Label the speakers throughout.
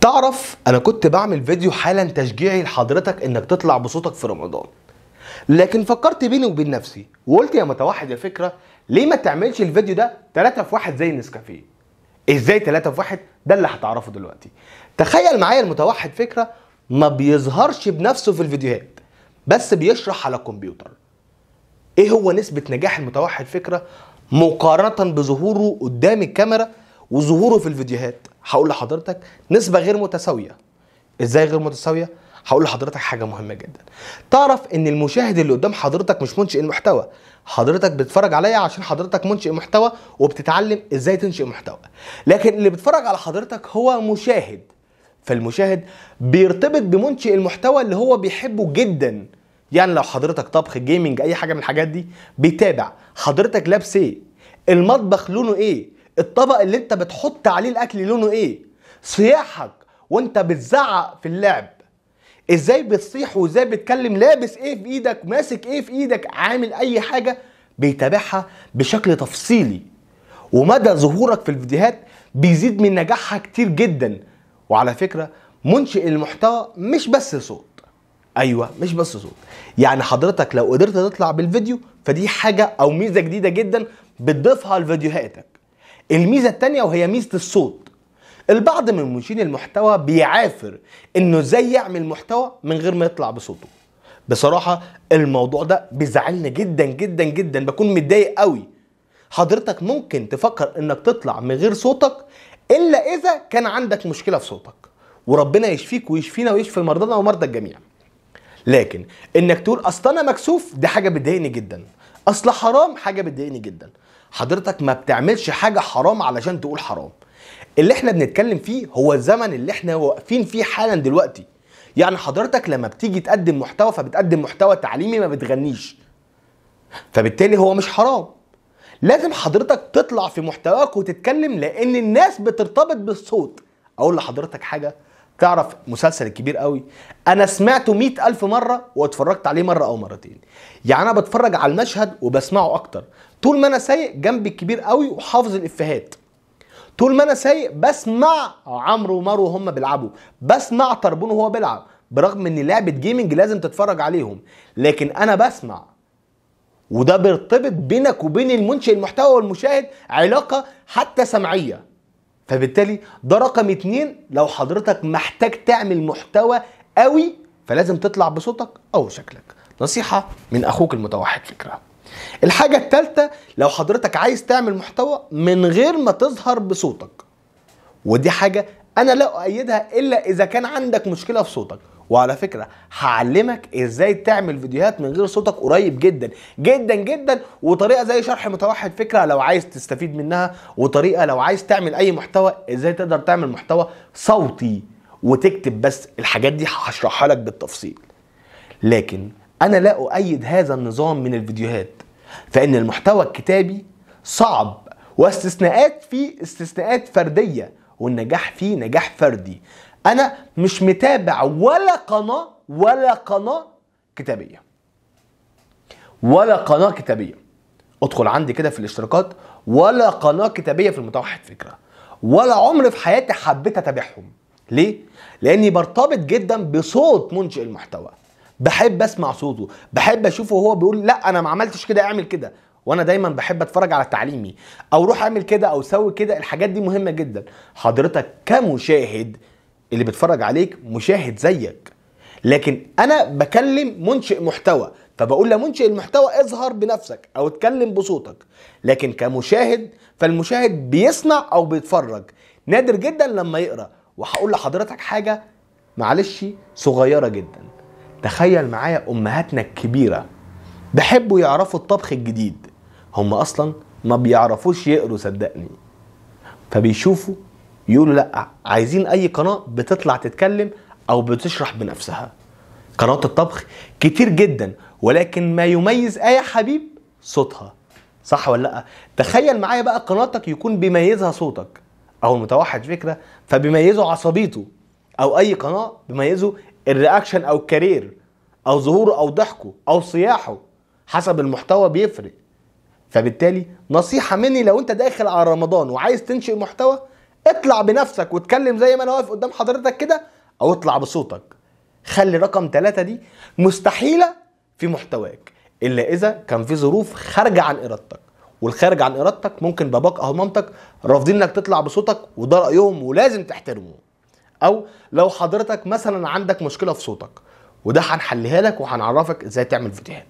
Speaker 1: تعرف انا كنت بعمل فيديو حالا تشجيعي لحضرتك انك تطلع بصوتك في رمضان لكن فكرت بيني وبين نفسي وقلت يا متوحد يا فكره ليه ما تعملش الفيديو ده 3 في 1 زي النسكافيه ازاي 3 في 1 ده اللي هتعرفه دلوقتي تخيل معايا المتوحد فكره ما بيظهرش بنفسه في الفيديوهات بس بيشرح على الكمبيوتر ايه هو نسبه نجاح المتوحد فكره مقارنه بظهوره قدام الكاميرا وظهوره في الفيديوهات هقول لحضرتك نسبه غير متساويه ازاي غير متساويه هقول لحضرتك حاجه مهمه جدا تعرف ان المشاهد اللي قدام حضرتك مش منشئ المحتوى حضرتك بتتفرج عليا عشان حضرتك منشئ محتوى وبتتعلم ازاي تنشئ محتوى لكن اللي بيتفرج على حضرتك هو مشاهد فالمشاهد بيرتبط بمنشئ المحتوى اللي هو بيحبه جدا يعني لو حضرتك طبخ جيمنج اي حاجه من الحاجات دي بيتابع حضرتك لابس ايه المطبخ لونه ايه الطبق اللي انت بتحط عليه الاكل لونه ايه صياحك وانت بتزعق في اللعب ازاي بتصيح وازاي بتكلم لابس ايه في ايدك ماسك ايه في ايدك عامل اي حاجه بيتابعها بشكل تفصيلي ومدى ظهورك في الفيديوهات بيزيد من نجاحها كتير جدا وعلى فكره منشئ المحتوى مش بس صوت ايوه مش بس صوت يعني حضرتك لو قدرت تطلع بالفيديو فدي حاجه او ميزه جديده جدا بتضيفها لفيديوهاتك الميزه الثانيه وهي ميزه الصوت البعض من منشئين المحتوى بيعافر انه ازاي يعمل محتوى من غير ما يطلع بصوته بصراحه الموضوع ده بيزعلني جدا جدا جدا بكون متضايق قوي حضرتك ممكن تفكر انك تطلع من غير صوتك الا اذا كان عندك مشكله في صوتك وربنا يشفيك ويشفينا ويشفي مرضانا ومرضى الجميع لكن انك تقول اصل انا مكسوف دي حاجه بتضايقني جدا اصل حرام حاجه بتضايقني جدا حضرتك ما بتعملش حاجه حرام علشان تقول حرام اللي احنا بنتكلم فيه هو الزمن اللي احنا واقفين فيه حالا دلوقتي يعني حضرتك لما بتيجي تقدم محتوى فبتقدم محتوى تعليمي ما بتغنيش فبالتالي هو مش حرام لازم حضرتك تطلع في محتواك وتتكلم لان الناس بترتبط بالصوت اقول لحضرتك حاجه تعرف مسلسل الكبير قوي انا سمعته مئة الف مره واتفرجت عليه مره او مرتين يعني انا بتفرج على المشهد وبسمعه اكتر طول ما انا سايق جنب الكبير قوي وحافظ الافيهات طول ما انا سايق بسمع عمرو ومارو وهم بيلعبوا بسمع طربون وهو بيلعب برغم ان لعبه جيمنج لازم تتفرج عليهم لكن انا بسمع وده بيرتبط بينك وبين المنشئ المحتوى والمشاهد علاقه حتى سمعيه فبالتالي ده رقم اتنين لو حضرتك محتاج تعمل محتوى قوي فلازم تطلع بصوتك او شكلك نصيحة من اخوك المتوحد فكرة الحاجة التالتة لو حضرتك عايز تعمل محتوى من غير ما تظهر بصوتك ودي حاجة انا لا اؤيدها الا اذا كان عندك مشكلة في صوتك وعلى فكره هعلمك ازاي تعمل فيديوهات من غير صوتك قريب جدا جدا جدا وطريقه زي شرح متوحد فكره لو عايز تستفيد منها وطريقه لو عايز تعمل اي محتوى ازاي تقدر تعمل محتوى صوتي وتكتب بس الحاجات دي هشرحها لك بالتفصيل لكن انا لا اؤيد هذا النظام من الفيديوهات فان المحتوى الكتابي صعب واستثناءات فيه استثناءات فرديه والنجاح فيه نجاح فردي انا مش متابع ولا قناه ولا قناه كتابيه ولا قناه كتابيه ادخل عندي كده في الاشتراكات ولا قناه كتابيه في المتوحد فكره ولا عمر في حياتي حبيت اتابعهم ليه لاني برتبط جدا بصوت منشئ المحتوى بحب اسمع صوته بحب اشوفه وهو بيقول لا انا ما عملتش كده اعمل كده وانا دايما بحب اتفرج على تعليمي او روح اعمل كده او سوي كده الحاجات دي مهمه جدا حضرتك كمشاهد اللي بيتفرج عليك مشاهد زيك لكن انا بكلم منشئ محتوى فبقول لمنشئ المحتوى اظهر بنفسك او اتكلم بصوتك لكن كمشاهد فالمشاهد بيسمع او بيتفرج نادر جدا لما يقرا وهقول لحضرتك حاجه معلش صغيره جدا تخيل معايا امهاتنا الكبيره بيحبوا يعرفوا الطبخ الجديد هم اصلا ما بيعرفوش يقروا صدقني فبيشوفوا يقولوا لا عايزين اي قناه بتطلع تتكلم او بتشرح بنفسها قناه الطبخ كتير جدا ولكن ما يميز ايه حبيب صوتها صح ولا لا تخيل معايا بقى قناتك يكون بيميزها صوتك او المتوحد فكره فبيميزه عصبيته او اي قناه بيميزه الرياكشن او الكارير او ظهوره او ضحكه او صياحه حسب المحتوى بيفرق فبالتالي نصيحه مني لو انت داخل على رمضان وعايز تنشئ محتوى اطلع بنفسك واتكلم زي ما انا واقف قدام حضرتك كده او اطلع بصوتك خلي رقم ثلاثة دي مستحيلة في محتواك الا اذا كان في ظروف خارجة عن ارادتك والخارج عن ارادتك ممكن باباك او مامتك رافضين انك تطلع بصوتك وده رايهم ولازم تحترمه او لو حضرتك مثلا عندك مشكلة في صوتك وده هنحلها لك وهنعرفك ازاي تعمل فيديوهات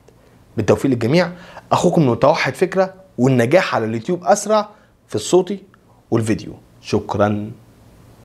Speaker 1: بالتوفيق للجميع اخوكم متوحد فكره والنجاح على اليوتيوب اسرع في الصوتي والفيديو شكرا